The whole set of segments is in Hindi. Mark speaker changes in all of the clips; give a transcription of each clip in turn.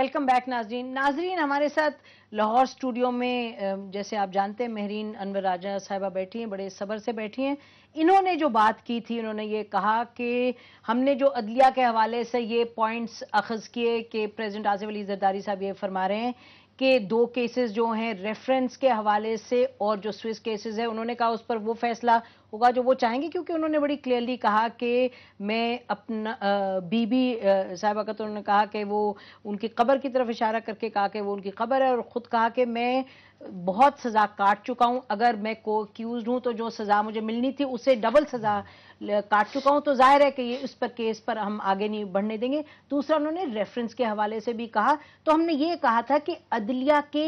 Speaker 1: वेलकम बैक नाजरीन नाजरीन हमारे साथ लाहौर स्टूडियो में जैसे आप जानते हैं महरीन अनवर राजा साहिबा बैठी हैं बड़े सबर से बैठी हैं इन्होंने जो बात की थी इन्होंने ये कहा कि हमने जो अदलिया के हवाले से ये पॉइंट्स अखज़ किए कि प्रेजिडेंट आसिफ अली जरदारी साहब ये फरमा रहे हैं कि दो केसेस जो हैं रेफरेंस के हवाले से और जो स्विस केसेस है उन्होंने कहा उस पर वो फैसला होगा जो वो चाहेंगे क्योंकि उन्होंने बड़ी क्लियरली कहा कि मैं अपना बीबी साहबा का तो उन्होंने कहा कि वो उनकी कबर की तरफ इशारा करके कहा कि वो उनकी कबर है और ख़ुद कहा कि मैं बहुत सज़ा काट चुका हूं अगर मैं को अक्यूज हूं तो जो सज़ा मुझे मिलनी थी उसे डबल सज़ा काट चुका हूं तो जाहिर है कि ये इस पर केस पर हम आगे नहीं बढ़ने देंगे दूसरा उन्होंने रेफरेंस के हवाले से भी कहा तो हमने ये कहा था कि अदलिया के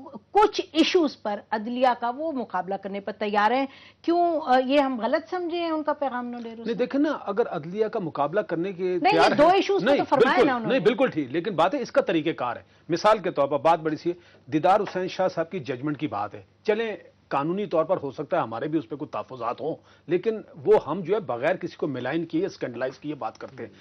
Speaker 1: कुछ इश्यूज पर अदलिया का वो मुकाबला करने पर तैयार है क्यों ये हम गलत समझे हैं उनका पैगाम ना
Speaker 2: ले देखे ना अगर अदलिया का मुकाबला करने के नहीं, नहीं, दो इश्यूज तो नहीं, तो फरमाया ना उन्होंने नहीं बिल्कुल ठीक लेकिन बात है इसका तरीकेकार है मिसाल के तौर पर बात बड़ी सी है दीदार हुसैन शाह साहब की जजमेंट की बात है चले कानूनी तौर पर हो सकता है हमारे भी उस पर कुछ तहफात हों लेकिन वो हम जो है बगैर किसी को मिलाइन किए स्कैंडलाइज किए बात करते हैं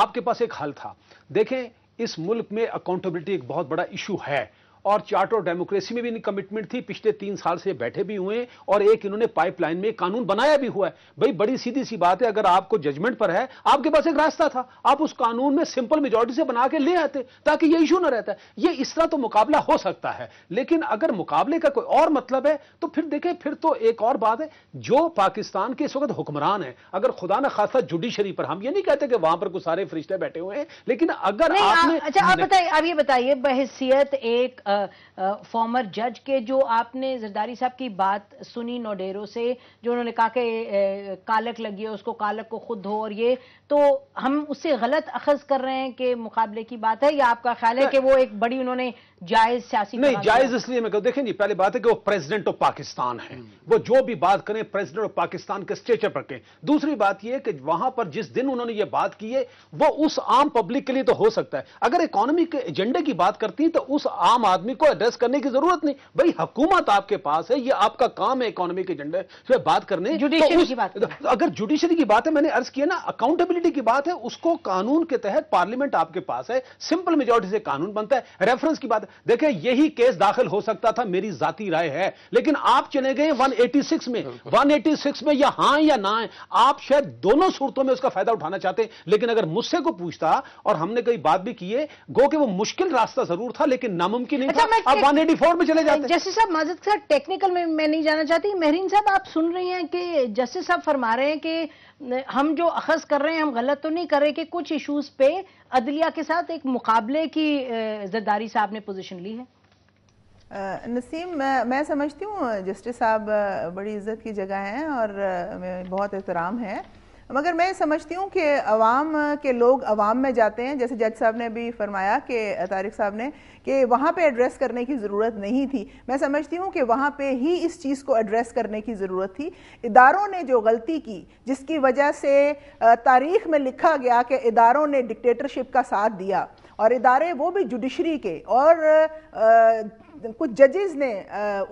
Speaker 2: आपके पास एक हल था देखें इस मुल्क में अकाउंटेबिलिटी एक बहुत बड़ा इशू है और चार्ट ऑफ डेमोक्रेसी में भी इनकी कमिटमेंट थी पिछले तीन साल से बैठे भी हुए और एक इन्होंने पाइपलाइन में कानून बनाया भी हुआ है भाई बड़ी सीधी सी बात है अगर आपको जजमेंट पर है आपके पास एक रास्ता था आप उस कानून में सिंपल मेजोरिटी से बना के ले आते ताकि ये इशू ना रहता ये इस तरह तो मुकाबला हो सकता है लेकिन अगर मुकाबले का कोई और मतलब है तो फिर देखें फिर तो एक और बात है जो पाकिस्तान के इस वक्त हुक्मरान है अगर खुदा ना खासा जुडिशरी पर हम ये नहीं कहते कि वहां पर कुछ सारे फरिश्ते बैठे हुए हैं लेकिन अगर आपने अच्छा आप बताइए
Speaker 1: अब ये बताइए बहसियत एक फॉर्मर जज के जो आपने जरदारी साहब की बात सुनी नोडेरो से जो उन्होंने कहा कि कालक लगी है उसको कालक को खुद धो और ये तो हम उससे गलत अखज कर रहे हैं कि मुकाबले की बात है या आपका ख्याल है कि वो एक बड़ी उन्होंने जायज सियासी नहीं जायज
Speaker 2: इसलिए मैं देखें जी पहले बात है कि वो प्रेसिडेंट ऑफ पाकिस्तान है वो जो भी बात करें प्रेसिडेंट ऑफ पाकिस्तान के स्टेचर पर करें दूसरी बात यह कि वहां पर जिस दिन उन्होंने ये बात की है वो उस आम पब्लिक के लिए तो हो सकता है अगर इकोनॉमी के एजेंडे की बात करती है तो उस आम आदमी आदमी को एड्रेस करने की जरूरत नहीं भाई हुकूमत आपके पास है ये आपका काम है इकोनॉमी के एजेंडे से बात करने जुडिशरी तो की बात तो अगर जुडिशरी की बात है मैंने अर्ज किया ना अकाउंटेबिलिटी की बात है उसको कानून के तहत पार्लियामेंट आपके पास है सिंपल मेजोरिटी से कानून बनता है रेफरेंस की बात देखिए यही केस दाखिल हो सकता था मेरी जाति राय है लेकिन आप चले गए सिक्स में सिक्स में या हां या ना आप शायद दोनों सूरतों में उसका फायदा उठाना चाहते हैं लेकिन अगर मुझसे को पूछता और हमने कई बात भी किए गो के वो मुश्किल रास्ता जरूर था लेकिन नामुमकिन अच्छा, में चले जाते जस्टिस साहब
Speaker 1: साहब टेक्निकल में मैं नहीं जाना चाहती महरीन साहब आप सुन रही हैं कि जस्टिस साहब फरमा रहे हैं कि हम जो अखज कर रहे हैं हम गलत तो नहीं कर रहे कि कुछ इशूज पे अदलिया के साथ एक मुकाबले की जरदारी साहब ने पोजिशन ली है
Speaker 3: नसीम मैं समझती हूँ जस्टिस साहब बड़ी इज्जत की जगह हैं और बहुत एहतराम है मगर मैं समझती हूँ कि अवाम के लोग अवाम में जाते हैं जैसे जज साहब ने भी फरमाया कि तारिक साहब ने कि वहाँ पे एड्रेस करने की ज़रूरत नहीं थी मैं समझती हूँ कि वहाँ पे ही इस चीज़ को एड्रेस करने की ज़रूरत थी इदारों ने जो गलती की जिसकी वजह से तारीख में लिखा गया कि इदारों ने डिक्टेटरशिप का साथ दिया और इदारे वो भी जुडिशरी के और कुछ जजेस ने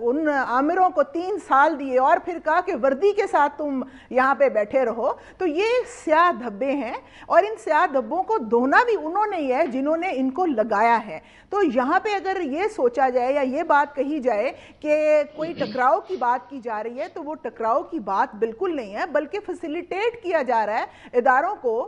Speaker 3: उन आमिरों को तीन साल दिए और फिर कहा कि वर्दी के साथ तुम यहाँ पे बैठे रहो तो ये स्याह धब्बे हैं और इन स्याह धब्बों को धोना भी उन्होंने ही है जिन्होंने इनको लगाया है तो यहाँ पे अगर ये सोचा जाए या ये बात कही जाए कि कोई टकराव की बात की जा रही है तो वो टकराव की बात बिल्कुल नहीं है बल्कि फैसिलिटेट किया जा रहा है इदारों को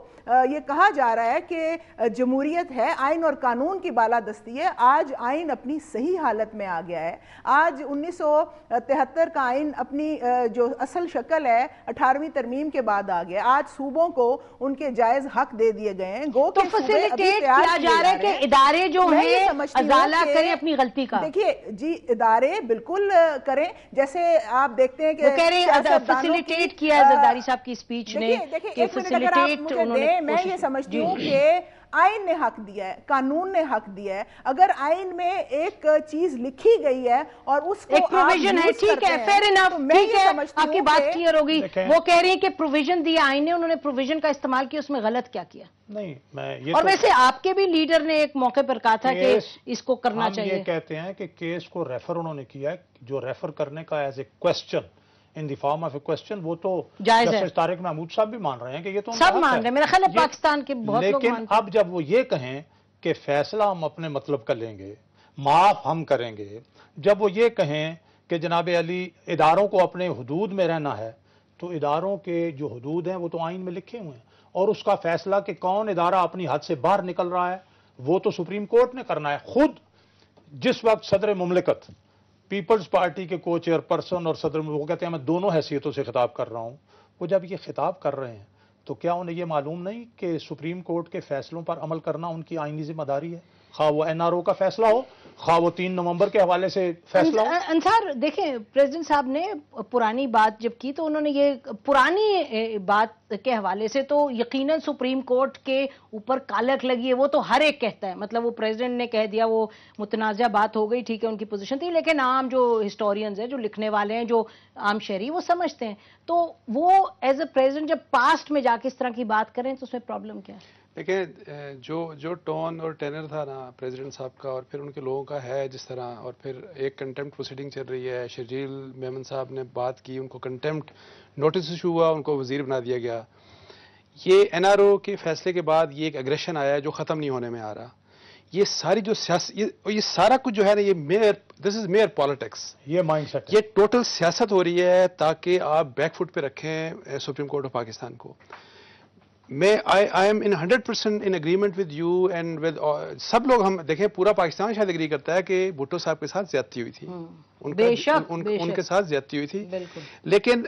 Speaker 3: ये कहा जा रहा है कि जमहूरियत है आइन और कानून की बालादस्ती है आज आइन अपनी सही हालत हालत में आ गया है आज 1973 का आइन अपनी जो असल शक्ल है अठारहवीं तरमीम के बाद आ गया आज सूबों को उनके जायज हक दे दिए गए हैं गो तो फैसिलिटेट इदारे जो करें अपनी गलती का देखिए जी इदारे बिल्कुल करें जैसे आप देखते हैं कि कह रहे फैसिलिटेट किया साहब की
Speaker 1: स्पीच ने देखिए मैं ये समझती हूँ कि
Speaker 3: आइन ने हक दिया है कानून ने हक दिया है अगर आइन में एक चीज लिखी गई है और उसको एक प्रोविजन है ठीक है फेर
Speaker 1: इनफ तो ठीक है आपकी बात क्लियर हो गई वो कह रही है कि प्रोविजन दिया आइन ने उन्होंने प्रोविजन का इस्तेमाल किया उसमें गलत क्या किया
Speaker 4: नहीं मैं ये और तो वैसे
Speaker 1: आपके भी लीडर ने एक मौके पर कहा था कि इसको करना चाहिए ये
Speaker 4: कहते हैं कि केस को रेफर उन्होंने किया जो रेफर करने का as a question in the form of a question वो तो जस्टिस तारिक महमूद साहब भी मान रहे हैं कि ये तो सब मान रहे हैं मेरा ख्याल है
Speaker 1: पाकिस्तान के बहुत लेकिन
Speaker 4: अब जब वो ये कहें कि फैसला हम अपने मतलब का लेंगे माफ हम करेंगे जब वो ये कहें कि जनाब अली इदारों को अपने हदूद में रहना है तो इदारों के जो हदूद हैं वो तो आइन में लिखे हुए हैं और उसका फैसला कि कौन इदारा अपनी हद से बाहर निकल रहा है वो तो सुप्रीम कोर्ट ने करना है खुद जिस वक्त सदर ममलिकत पीपल्स पार्टी के को चेयरपर्सन और सदर वो कहते हैं मैं दोनों हैसियतों से खिताब कर रहा हूँ वो जब ये खिताब कर रहे हैं तो क्या उन्हें ये मालूम नहीं कि सुप्रीम कोर्ट के फैसलों पर अमल करना उनकी आइनी जिम्मेदारी है खा वो एनआरओ का फैसला हो खा वो तीन नवंबर के हवाले से फैसला हो अं-,
Speaker 1: अंसार देखें प्रेसिडेंट साहब ने पुरानी बात जब की तो उन्होंने ये पुरानी बात के हवाले से तो यकीनन सुप्रीम कोर्ट के ऊपर कालक लगी है वो तो हर एक कहता है मतलब वो प्रेसिडेंट ने कह दिया वो मुतनाजा बात हो गई ठीक है उनकी पोजीशन थी लेकिन आम जो हिस्टोरियंस हैं जो लिखने वाले हैं जो आम शहरी वो समझते हैं तो वो एज ए प्रेजिडेंट जब पास्ट में जाके इस तरह की बात करें तो उसमें प्रॉब्लम क्या है
Speaker 5: देखें जो जो टोन और टेनर था ना प्रेसिडेंट साहब का और फिर उनके लोगों का है जिस तरह और फिर एक कंटेम्प्ट प्रोसीडिंग चल रही है शर्जील मेमन साहब ने बात की उनको कंटेम्प्ट नोटिस इशू हुआ उनको वजीर बना दिया गया ये एनआरओ के फैसले के बाद ये एक एग्रेशन आया है जो ख़त्म नहीं होने में आ रहा ये सारी जो सियासत ये, ये सारा कुछ जो है ना ये mere this is mere politics ये सेट ये टोटल सियासत हो रही है ताकि आप बैकफुट पे रखें सुप्रीम कोर्ट ऑफ पाकिस्तान को मैं I I am in hundred percent in agreement with you and with सब लोग हम देखें पूरा पाकिस्तान शायद एग्री करता है कि भुट्टो साहब के साथ ज्यादती हुई थी हम्म। उनका, बेशक, उन, बेशक, उनके साथ ज्यादती हुई थी लेकिन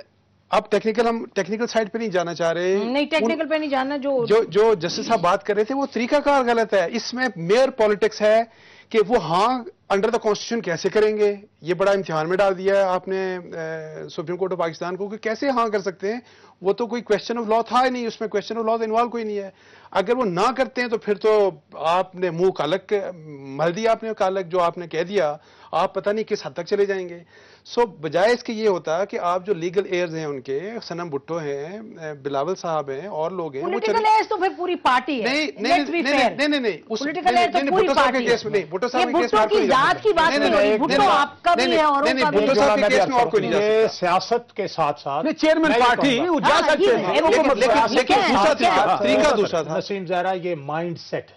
Speaker 5: अब टेक्निकल हम टेक्निकल साइड पे नहीं जाना चाह रहे हम्म, नहीं टेक्निकल
Speaker 1: पे नहीं जाना जो
Speaker 5: जो जो जस्टिस साहब बात कर रहे थे वो तरीकाकार गलत है इसमें मेयर पॉलिटिक्स है कि वो हाँ अंडर द कॉन्स्टिट्यूशन कैसे करेंगे ये बड़ा इम्तिहान में डाल दिया है आपने सुप्रीम कोर्ट ऑफ पाकिस्तान को कि कैसे हाँ कर सकते हैं वो तो कोई क्वेश्चन ऑफ लॉ था ही नहीं उसमें क्वेश्चन ऑफ लॉ तो इन्वॉल्व कोई नहीं है अगर वो ना करते हैं तो फिर तो आपने मुंह कालक मल दिया आपने कालक जो आपने कह दिया आप पता नहीं किस हद तक चले जाएंगे सो बजाय इसके ये होता कि आप जो लीगल एयर्स हैं उनके सनम भुट्टो हैं बिलावल साहब हैं और लोग हैं पॉलिटिकल चले
Speaker 1: तो फिर पूरी पार्टी है नहीं नहीं नहीं
Speaker 5: तो नहीं नहीं नहीं भुट्टो साहब नहीं नहीं नहीं
Speaker 2: नहीं नहीं नहीं नहीं नहीं नहीं नहीं जाता भी है और
Speaker 4: सियासत के साथ साथ चेयरमैन पार्टी वो तरीका हाँ, दूसरा था नसीम जहरा ये माइंड सेट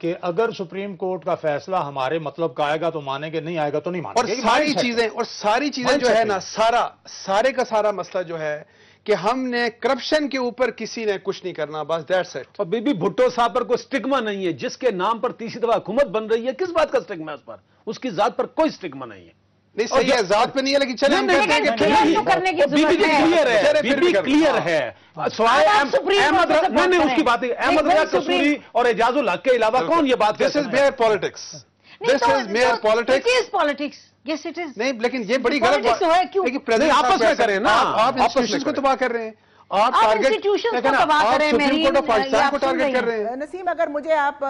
Speaker 4: कि अगर सुप्रीम कोर्ट का फैसला हमारे मतलब का आएगा तो मानेंगे नहीं आएगा तो नहीं मानेंगे और सारी चीजें और
Speaker 5: सारी चीजें जो है ना सारा सारे का सारा मसला जो है कि हमने करप्शन के ऊपर किसी ने कुछ नहीं करना
Speaker 2: बस दैट्स इट और बीबी भुट्टो साहब पर कोई स्टिग्मा नहीं है जिसके नाम पर तीसरी दफा हुकूमत बन रही है किस बात का स्टिग्मा है उस पर उसकी जात पर कोई स्टिग्मा नहीं है नहीं सही है जात पे नहीं है लेकिन चले क्लियर तो है क्लियर है अहमद उसकी बात अहमद रजा कसूरी और एजाजुल हक के अलावा कौन ये बात this is mere politics
Speaker 5: this is mere politics is politics yes it is नहीं लेकिन ये बड़ी गलत बात तो है आपस में करें ना आप को तबाह कर रहे हैं आप टारगेट तो को टारगेट कर रहे
Speaker 3: हैं नसीम अगर मुझे आप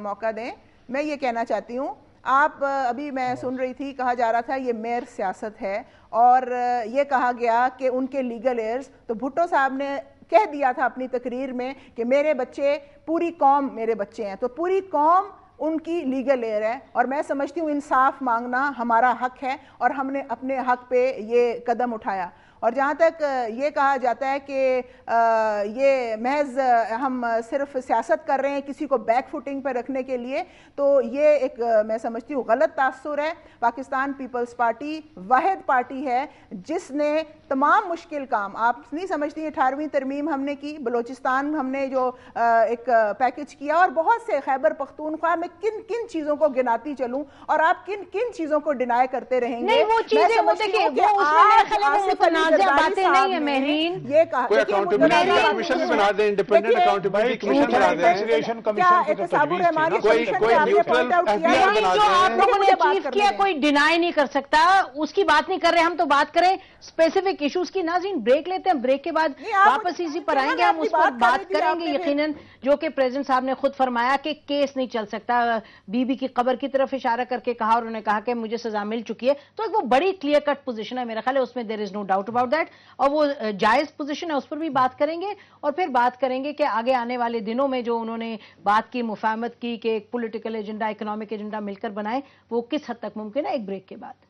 Speaker 3: मौका दें मैं ये कहना चाहती हूँ आप अभी मैं हाँ। सुन रही थी कहा जा रहा था ये मेयर सियासत है और ये कहा गया कि उनके लीगल एयर्स तो भुट्टो साहब ने कह दिया था अपनी तकरीर में कि मेरे बच्चे पूरी कौम मेरे बच्चे हैं तो पूरी कौम उनकी लीगल एयर है और मैं समझती हूँ इंसाफ मांगना हमारा हक है और हमने अपने हक पे ये कदम उठाया और जहाँ तक ये कहा जाता है कि ये महज हम सिर्फ सियासत कर रहे हैं किसी को बैक फुटिंग पर रखने के लिए तो ये एक मैं समझती हूँ गलत तासर है पाकिस्तान पीपल्स पार्टी वाद पार्टी है जिसने तमाम मुश्किल काम आप नहीं समझती अठारहवीं तरमीम हमने की बलोचिस्तान हमने जो एक पैकेज किया और बहुत से खैबर पख्तूनख्वा में किन किन चीज़ों को गिनाती चलूँ और आप किन किन चीज़ों को डिनाई करते रहेंगे नहीं, वो कोई
Speaker 4: तो
Speaker 1: किया कोई डिनाई नहीं कर सकता उसकी बात नहीं कर रहे हम तो बात करें स्पेसिफिक इश्यूज की नाजीन ब्रेक लेते हैं ब्रेक के बाद वापस इसी पर आएंगे हम उस पर बात करेंगे यकीनन जो कि प्रेसिडेंट साहब ने खुद फरमाया कि केस नहीं चल सकता बीबी की कबर की तरफ इशारा करके कहा और उन्होंने कहा कि मुझे सजा मिल चुकी है तो एक वो बड़ी क्लियर कट पोजिशन है मेरा ख्याल है उसमें there is no doubt about that और वो जायज पोजीशन है उस पर भी बात करेंगे और फिर बात करेंगे कि आगे आने वाले दिनों में जो उन्होंने बात की मुफाहमत की कि एक पोलिटिकल एजेंडा इकोनॉमिक एजेंडा मिलकर बनाए वो किस हद तक मुमकिन है एक ब्रेक के बाद